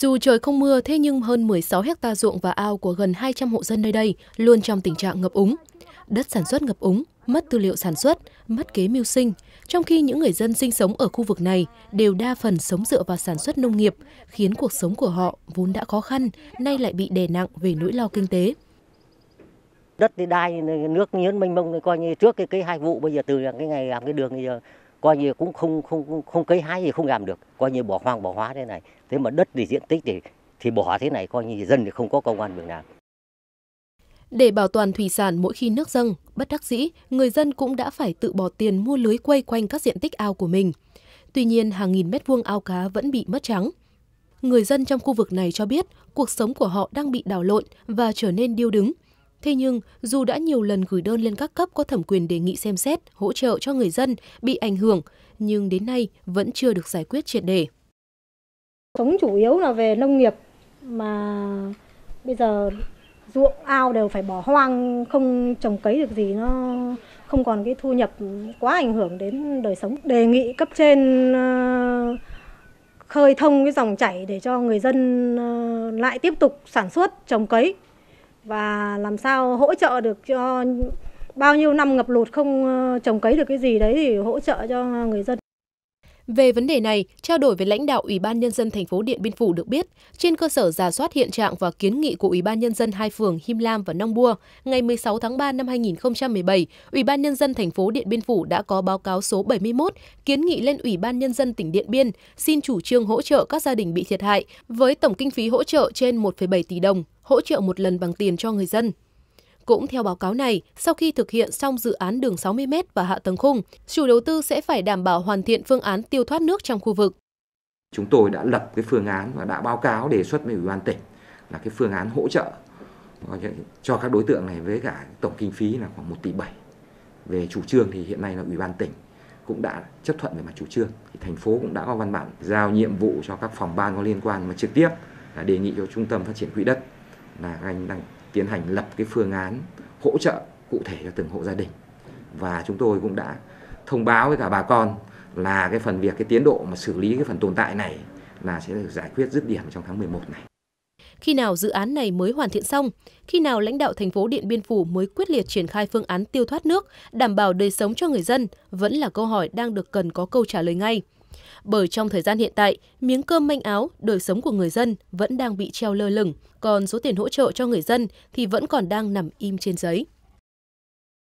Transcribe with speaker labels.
Speaker 1: Dù trời không mưa, thế nhưng hơn 16 hecta ruộng và ao của gần 200 hộ dân nơi đây luôn trong tình trạng ngập úng. Đất sản xuất ngập úng, mất tư liệu sản xuất, mất kế mưu sinh, trong khi những người dân sinh sống ở khu vực này đều đa phần sống dựa vào sản xuất nông nghiệp, khiến cuộc sống của họ vốn đã khó khăn, nay lại bị đè nặng về nỗi lo kinh tế.
Speaker 2: Đất thì đai, nước nhiến mênh mông, coi như trước cái, cái hai vụ, bây giờ từ cái ngày làm cái đường bây giờ coi như cũng không không không cấy hái gì không làm được coi như bỏ hoang bỏ hóa thế này thế mà đất thì diện tích thì thì bỏ thế này coi như dân thì không có công an việc làm
Speaker 1: để bảo toàn thủy sản mỗi khi nước dâng, bất đắc dĩ, người dân cũng đã phải tự bỏ tiền mua lưới quay quanh các diện tích ao của mình. Tuy nhiên, hàng nghìn mét vuông ao cá vẫn bị mất trắng. Người dân trong khu vực này cho biết cuộc sống của họ đang bị đảo lộn và trở nên điêu đứng Thế nhưng, dù đã nhiều lần gửi đơn lên các cấp có thẩm quyền đề nghị xem xét, hỗ trợ cho người dân bị ảnh hưởng, nhưng đến nay vẫn chưa được giải quyết triệt đề.
Speaker 3: Sống chủ yếu là về nông nghiệp mà bây giờ ruộng ao đều phải bỏ hoang, không trồng cấy được gì, nó không còn cái thu nhập quá ảnh hưởng đến đời sống. Đề nghị cấp trên ờ, khơi thông cái dòng chảy để cho người dân ờ, lại tiếp tục sản xuất trồng cấy và làm sao hỗ trợ được cho bao nhiêu năm ngập lụt không ờ, trồng cấy được cái gì đấy thì hỗ trợ cho người dân về vấn đề này, trao đổi với lãnh đạo Ủy ban nhân dân
Speaker 1: thành phố Điện Biên Phủ được biết, trên cơ sở giả soát hiện trạng và kiến nghị của Ủy ban nhân dân hai phường Him Lam và Nong Bua, ngày 16 tháng 3 năm 2017, Ủy ban nhân dân thành phố Điện Biên Phủ đã có báo cáo số 71 kiến nghị lên Ủy ban nhân dân tỉnh Điện Biên xin chủ trương hỗ trợ các gia đình bị thiệt hại với tổng kinh phí hỗ trợ trên 1,7 tỷ đồng, hỗ trợ một lần bằng tiền cho người dân. Cũng theo báo cáo này, sau khi thực hiện xong dự án đường 60m và hạ tầng khung, chủ đầu tư sẽ phải đảm bảo hoàn thiện phương án tiêu thoát nước trong khu vực.
Speaker 4: Chúng tôi đã lập cái phương án và đã báo cáo đề xuất với Ủy ban tỉnh là cái phương án hỗ trợ cho các đối tượng này với cả tổng kinh phí là khoảng 1 tỷ 7. Về chủ trương thì hiện nay là Ủy ban tỉnh cũng đã chấp thuận về mặt chủ trương. Thì thành phố cũng đã có văn bản giao nhiệm vụ cho các phòng ban có liên quan mà trực tiếp là đề nghị cho trung tâm phát triển quỹ đất là anh đang tiến hành lập cái phương án hỗ trợ cụ thể cho từng hộ gia đình và chúng tôi cũng đã thông báo với cả bà con là cái phần việc cái tiến độ mà xử lý cái phần tồn tại này là sẽ được giải quyết dứt điểm trong tháng 11 này.
Speaker 1: Khi nào dự án này mới hoàn thiện xong? Khi nào lãnh đạo thành phố Điện Biên Phủ mới quyết liệt triển khai phương án tiêu thoát nước, đảm bảo đời sống cho người dân vẫn là câu hỏi đang được cần có câu trả lời ngay. Bởi trong thời gian hiện tại, miếng cơm manh áo, đời sống của người dân vẫn đang bị treo lơ lửng, còn số tiền hỗ trợ cho người dân thì vẫn còn đang nằm im trên giấy.